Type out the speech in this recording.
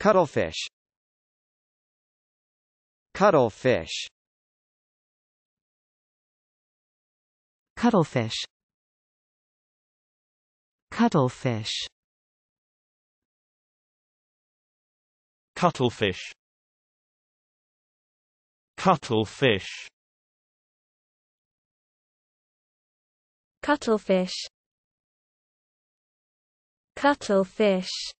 Cuttlefish Cuttlefish Cuttlefish Cuttlefish Cuttlefish Cuttlefish Cuttlefish Cuttlefish